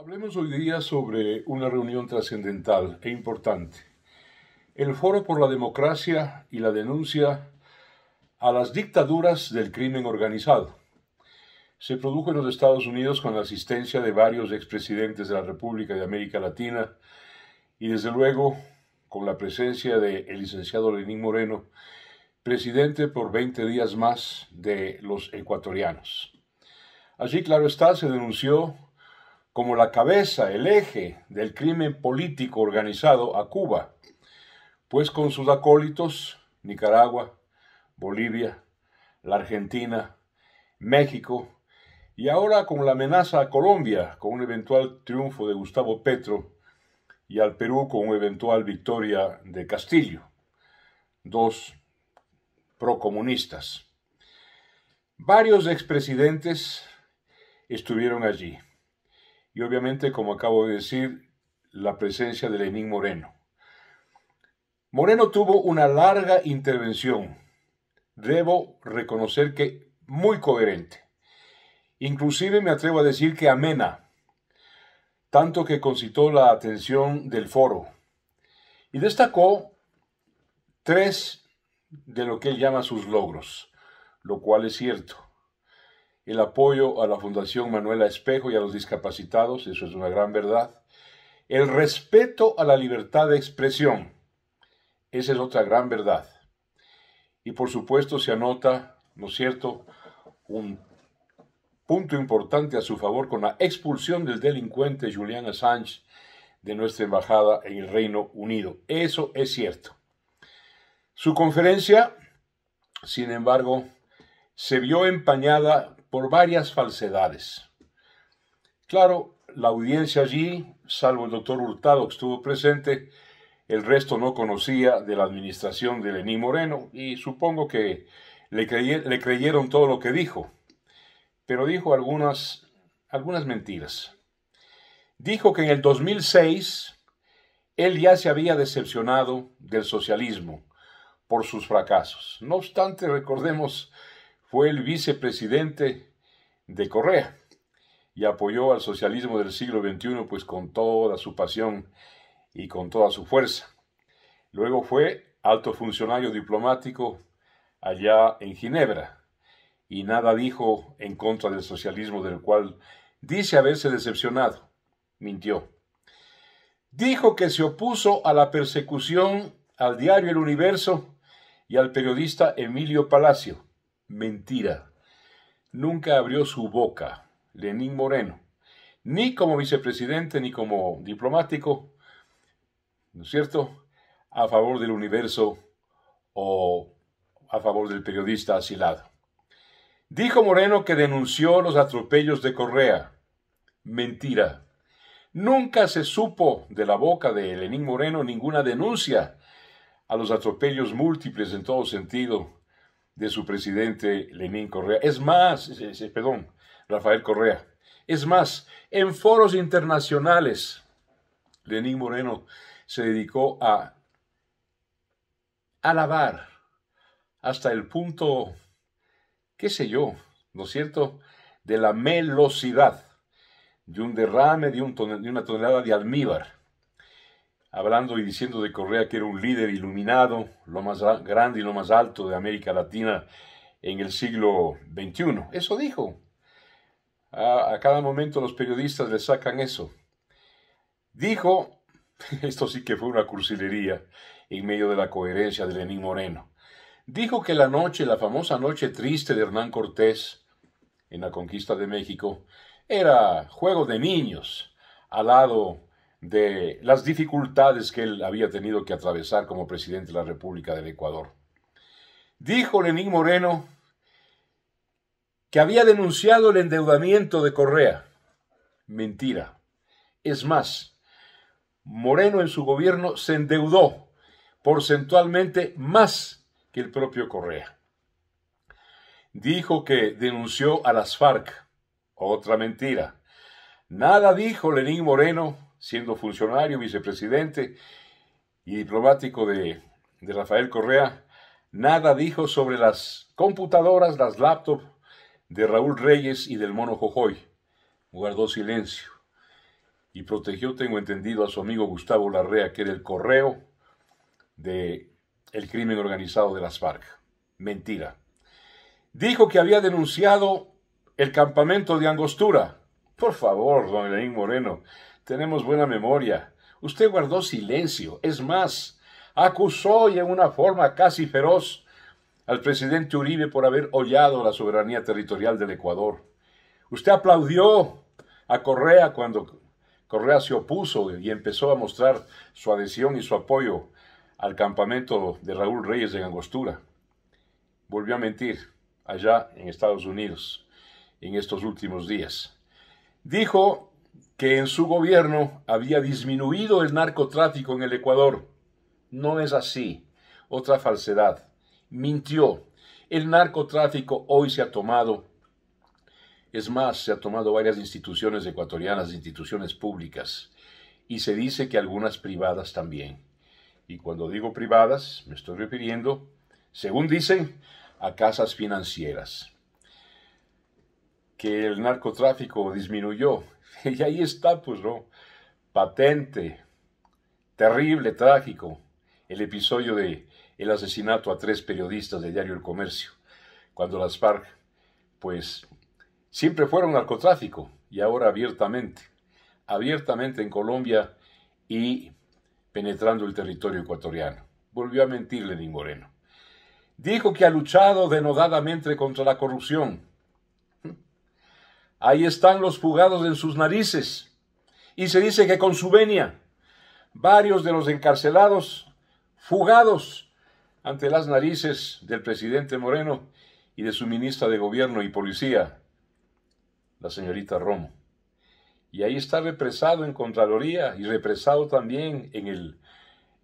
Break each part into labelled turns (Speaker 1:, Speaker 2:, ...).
Speaker 1: Hablemos hoy día sobre una reunión trascendental e importante, el Foro por la Democracia y la denuncia a las dictaduras del crimen organizado. Se produjo en los Estados Unidos con la asistencia de varios expresidentes de la República de América Latina y desde luego con la presencia del licenciado Lenín Moreno, presidente por 20 días más de los ecuatorianos. Allí, claro está, se denunció como la cabeza, el eje del crimen político organizado a Cuba, pues con sus acólitos Nicaragua, Bolivia, la Argentina, México, y ahora con la amenaza a Colombia, con un eventual triunfo de Gustavo Petro, y al Perú con una eventual victoria de Castillo, dos procomunistas. Varios expresidentes estuvieron allí y obviamente, como acabo de decir, la presencia de Lenín Moreno. Moreno tuvo una larga intervención, debo reconocer que muy coherente, inclusive me atrevo a decir que amena, tanto que concitó la atención del foro, y destacó tres de lo que él llama sus logros, lo cual es cierto el apoyo a la Fundación Manuela Espejo y a los discapacitados, eso es una gran verdad. El respeto a la libertad de expresión, esa es otra gran verdad. Y por supuesto se anota, ¿no es cierto?, un punto importante a su favor con la expulsión del delincuente Julian Assange de nuestra embajada en el Reino Unido. Eso es cierto. Su conferencia, sin embargo, se vio empañada por varias falsedades. Claro, la audiencia allí, salvo el doctor Hurtado que estuvo presente, el resto no conocía de la administración de Lenín Moreno y supongo que le, creyeron todo lo que dijo, pero dijo algunas, algunas mentiras. Dijo que en el 2006 él ya se había decepcionado del socialismo por sus fracasos. No obstante, recordemos fue el vicepresidente de Correa y apoyó al socialismo del siglo XXI pues con toda su pasión y con toda su fuerza. Luego fue alto funcionario diplomático allá en Ginebra y nada dijo en contra del socialismo del cual dice haberse decepcionado. Mintió. Dijo que se opuso a la persecución al diario El Universo y al periodista Emilio Palacio Mentira. Nunca abrió su boca Lenín Moreno, ni como vicepresidente ni como diplomático, ¿no es cierto?, a favor del universo o a favor del periodista asilado. Dijo Moreno que denunció los atropellos de Correa. Mentira. Nunca se supo de la boca de Lenín Moreno ninguna denuncia a los atropellos múltiples en todo sentido de su presidente Lenín Correa. Es más, eh, eh, perdón, Rafael Correa. Es más, en foros internacionales, Lenín Moreno se dedicó a alabar hasta el punto, qué sé yo, ¿no es cierto?, de la melosidad, de un derrame de, un de una tonelada de almíbar hablando y diciendo de Correa que era un líder iluminado, lo más grande y lo más alto de América Latina en el siglo XXI. Eso dijo. A, cada momento los periodistas le sacan eso. Dijo, esto sí que fue una cursilería en medio de la coherencia de Lenín Moreno, dijo que la noche, la famosa noche triste de Hernán Cortés en la conquista de México, era juego de niños al lado de las dificultades que él había tenido que atravesar como presidente de la República del Ecuador. Dijo Lenín Moreno que había denunciado el endeudamiento de Correa. Mentira. Es más, Moreno en su gobierno se endeudó porcentualmente más que el propio Correa. Dijo que denunció a las FARC. Otra mentira. Nada dijo Lenín Moreno siendo funcionario, vicepresidente y diplomático de, Rafael Correa, nada dijo sobre las computadoras, las laptops de Raúl Reyes y del mono Jojoy. Guardó silencio y protegió, tengo entendido, a su amigo Gustavo Larrea, que era el correo de el crimen organizado de las FARC. Mentira. Dijo que había denunciado el campamento de Angostura. Por favor, don Elenín Moreno, tenemos buena memoria. Usted guardó silencio. Es más, acusó y en una forma casi feroz al presidente Uribe por haber hollado la soberanía territorial del Ecuador. Usted aplaudió a Correa cuando Correa se opuso y empezó a mostrar su adhesión y su apoyo al campamento de Raúl Reyes en Angostura. Volvió a mentir allá en Estados Unidos en estos últimos días. Dijo que en su gobierno había disminuido el narcotráfico en el Ecuador. No es así. Otra falsedad. Mintió. El narcotráfico hoy se ha tomado. Es más, se ha tomado varias instituciones ecuatorianas, instituciones públicas, y se dice que algunas privadas también. Y cuando digo privadas, me estoy refiriendo, según dicen, a casas financieras. Que el narcotráfico disminuyó Y ahí está, pues no, patente, terrible, trágico, el episodio de el asesinato a tres periodistas del Diario El Comercio, cuando las FARC, pues, siempre fueron narcotráfico y ahora abiertamente, abiertamente en Colombia y penetrando el territorio ecuatoriano. Volvió a mentir Lenín Moreno. Dijo que ha luchado denodadamente contra la corrupción, Ahí están los fugados en sus narices. Y se dice que con su venia, varios de los encarcelados, fugados ante las narices del presidente Moreno y de su ministra de Gobierno y Policía, la señorita Romo. Y ahí está represado en Contraloría y represado también en, el,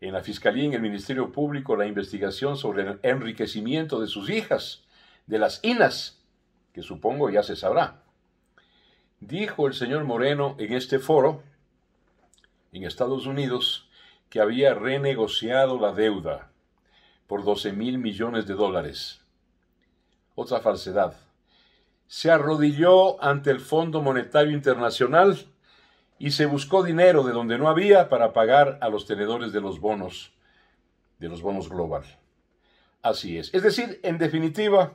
Speaker 1: en la Fiscalía y en el Ministerio Público la investigación sobre el enriquecimiento de sus hijas, de las INAS, que supongo ya se sabrá. Dijo el señor Moreno en este foro, en Estados Unidos, que había renegociado la deuda por 12 mil millones de dólares. Otra falsedad. Se arrodilló ante el Fondo Monetario Internacional y se buscó dinero de donde no había para pagar a los tenedores de los bonos, de los bonos global. Así es. Es decir, en definitiva,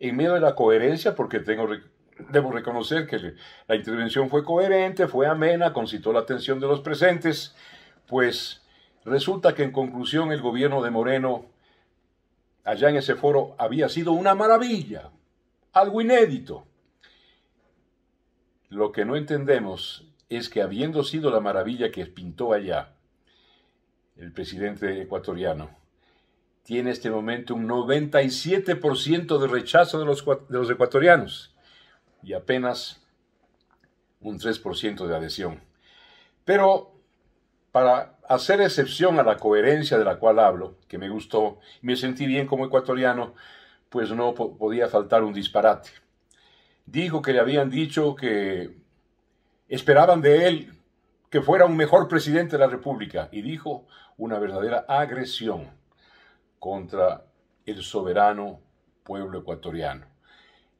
Speaker 1: en medio de la coherencia, porque tengo Debo reconocer que la intervención fue coherente, fue amena, concitó la atención de los presentes, pues resulta que en conclusión el gobierno de Moreno allá en ese foro había sido una maravilla, algo inédito. Lo que no entendemos es que habiendo sido la maravilla que pintó allá el presidente ecuatoriano, tiene este momento un 97% de rechazo de de los ecuatorianos y apenas un 3% de adhesión. Pero para hacer excepción a la coherencia de la cual hablo, que me gustó, me sentí bien como ecuatoriano, pues no podía faltar un disparate. Dijo que le habían dicho que esperaban de él que fuera un mejor presidente de la República y dijo una verdadera agresión contra el soberano pueblo ecuatoriano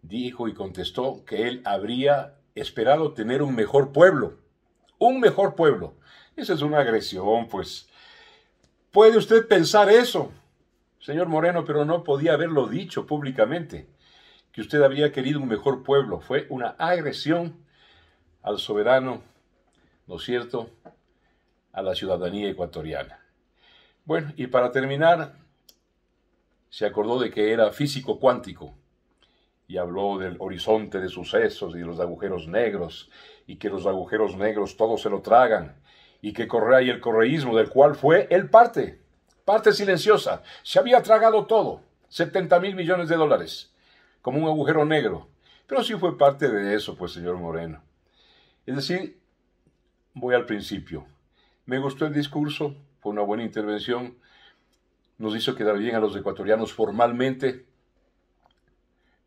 Speaker 1: dijo y contestó que él habría esperado tener un mejor pueblo. Un mejor pueblo. Esa es una agresión, pues. ¿Puede usted pensar eso, señor Moreno? Pero no podía haberlo dicho públicamente, que usted habría querido un mejor pueblo. Fue una agresión al soberano, ¿no es cierto?, a la ciudadanía ecuatoriana. Bueno, y para terminar, se acordó de que era físico cuántico y habló del horizonte de sucesos y de los agujeros negros, y que los agujeros negros todos se lo tragan, y que Correa y el correísmo, del cual fue el parte, parte silenciosa, se había tragado todo, 70 mil millones de dólares, como un agujero negro. Pero sí fue parte de eso, pues, señor Moreno. Es decir, voy al principio. Me gustó el discurso, fue una buena intervención, nos hizo quedar bien a los ecuatorianos formalmente,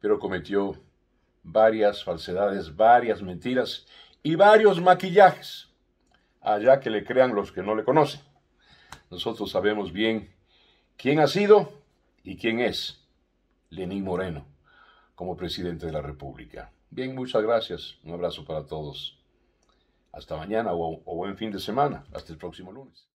Speaker 1: pero cometió varias falsedades, varias mentiras y varios maquillajes, allá que le crean los que no le conocen. Nosotros sabemos bien quién ha sido y quién es Lenín Moreno como presidente de la República. Bien, muchas gracias. Un abrazo para todos. Hasta mañana o, o buen fin de semana. Hasta el próximo lunes.